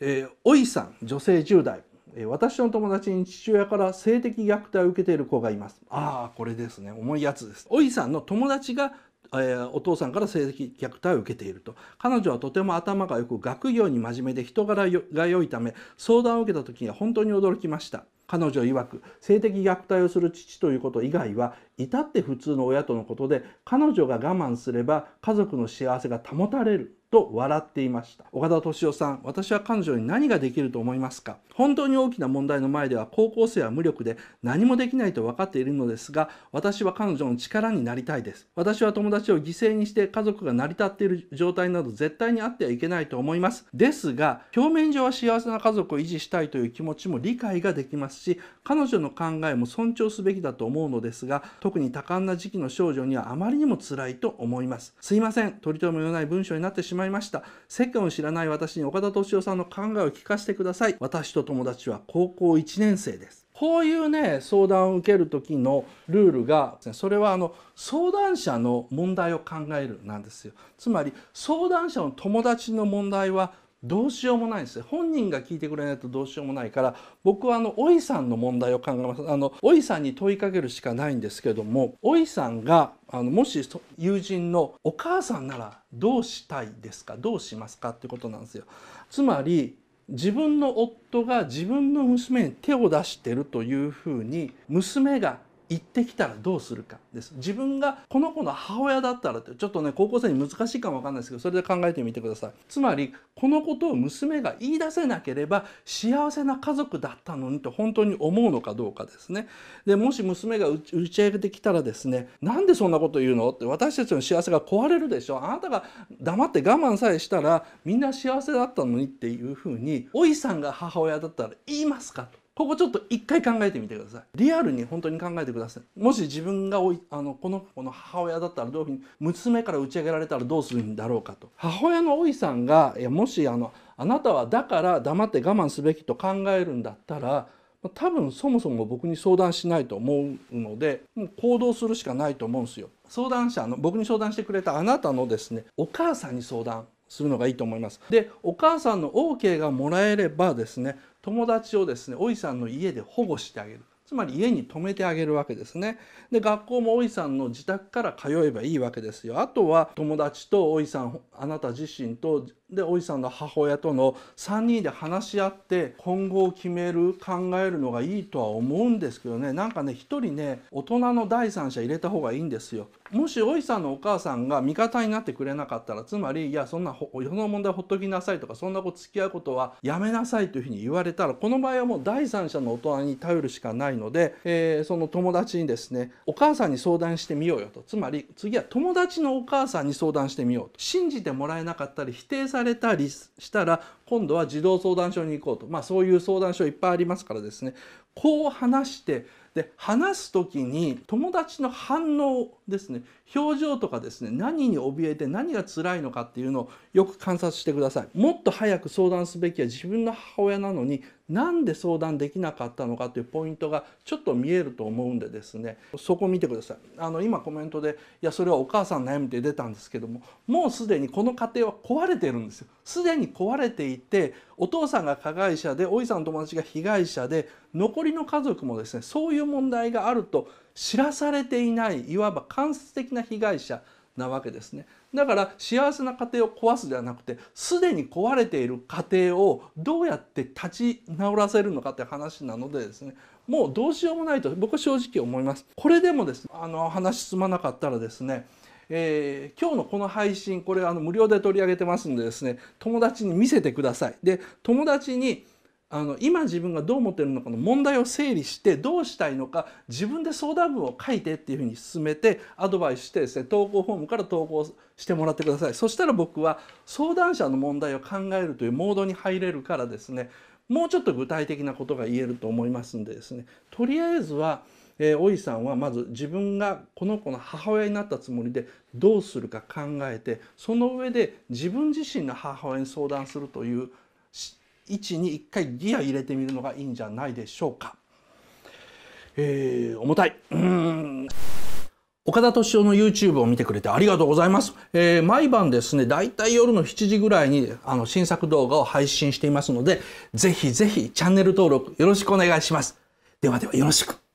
えー、おいさん女性10代私の友達に父親から性的虐待を受けている子がいますああこれですね重いやつですおいさんの友達がえお父さんから性的虐待を受けていると彼女はとても頭がよく学業に真面目で人柄が良いため相談を受けた時には本当に驚きました彼女曰く性的虐待をする父ということ以外は至って普通の親とのことで彼女が我慢すれば家族の幸せが保たれると笑っていました岡田敏夫さん私は彼女に何ができると思いますか本当に大きな問題の前では高校生は無力で何もできないと分かっているのですが私は彼女の力になりたいです私は友達を犠牲にして家族が成り立っている状態など絶対にあってはいけないと思いますですが表面上は幸せな家族を維持したいという気持ちも理解ができますし彼女の考えも尊重すべきだと思うのですが特に多感な時期の少女にはあまりにも辛いと思いますすいません取り留めのない文章になってしままいました。世間を知らない私に岡田敏夫さんの考えを聞かせてください。私と友達は高校1年生です。こういうね相談を受ける時のルールがそれはあの相談者の問題を考えるなんですよつまり相談者の友達の問題はどうしようもないんです本人が聞いてくれないとどうしようもないから僕はあのおいさんの問題を考えますあのおいさんに問いかけるしかないんですけどもおいさんがあのもし友人のお母さんならどうしたいですかどうしますかってことなんですよ。つまり自分の夫が自分の娘に手を出してるというふうに娘が行ってきたらどうするかです自分がこの子の母親だったらってちょっとね高校生に難しいかもわかんないですけどそれで考えてみてくださいつまりこのことを娘が言い出せなければ幸せな家族だったのにと本当に思うのかどうかですねでもし娘が打ち上げてきたらですねなんでそんなこと言うのって私たちの幸せが壊れるでしょあなたが黙って我慢さえしたらみんな幸せだったのにっていうふうにおいさんが母親だったら言いますかとここちょっと一回考えてみてください。リアルに本当に考えてください。もし自分がおいあのこの子の母親だったらどういうふうに娘から打ち上げられたらどうするんだろうかと。母親のおいさんがいやもしあのあなたはだから黙って我慢すべきと考えるんだったら多分そもそも僕に相談しないと思うのでもう行動するしかないと思うんですよ。相談者の僕に相談してくれたあなたのですねお母さんに相談するのがいいと思います。でお母さんの OK がもらえればですね友達をですねおいさんの家で保護してあげるつまり家に泊めてあげるわけですね。で学校もおいさんの自宅から通えばいいわけですよ。あとは友達とおいさんあなた自身とでおいさんの母親との3人で話し合って今後を決める考えるのがいいとは思うんですけどねなんかね一人ね大人の第三者入れた方がいいんですよ。もしおいさんのお母さんが味方になってくれなかったらつまりいやそんな世の問題ほっときなさいとかそんなこと付き合うことはやめなさいというふうに言われたらこの場合はもう第三者の大人に頼るしかないないので、えー、その友達にですねお母さんに相談してみようよとつまり次は友達のお母さんに相談してみようと信じてもらえなかったり否定されたりしたら今度は児童相談所に行こうと、まあ、そういう相談所いっぱいありますからですねこう話してで話す時に友達の反応ですね表情とかですね何に怯えて何が辛いのかっていうのをよく観察してくださいもっと早く相談すべきは自分の母親なのになんで相談できなかったのかというポイントがちょっと見えると思うんでですねそこ見てくださいあの今コメントで「いやそれはお母さん悩み」って出たんですけどももうすでにこの家庭は壊れてるんですよすでに壊れていてお父さんが加害者でおいさんの友達が被害者で残りの家族もですねそういう問題があると知らされていないいわば間接的な被害者なわけですねだから幸せな家庭を壊すではなくてすでに壊れている家庭をどうやって立ち直らせるのかって話なのでですねもうどうしようもないと僕は正直思います。これでもですねあの話進まなかったらですねえー、今日のこの配信これあの無料で取り上げてますんでですね友達に見せてください。で友達にあの今自分がどう思ってるのかの問題を整理してどうしたいのか自分で相談文を書いてっていうふうに進めてアドバイスしてですね投稿フォームから投稿してもらってくださいそしたら僕は相談者の問題を考えるというモードに入れるからですねもうちょっと具体的なことが言えると思いますんでですねとりあえずは、えー、おいさんはまず自分がこの子の母親になったつもりでどうするか考えてその上で自分自身の母親に相談するという位置に一回ギア入れてみるのがいいんじゃないでしょうか。えー、重たい。うん岡田敏夫の YouTube を見てくれてありがとうございます。えー、毎晩ですね、だいたい夜の7時ぐらいにあの新作動画を配信していますので、ぜひぜひチャンネル登録よろしくお願いします。ではではよろしく。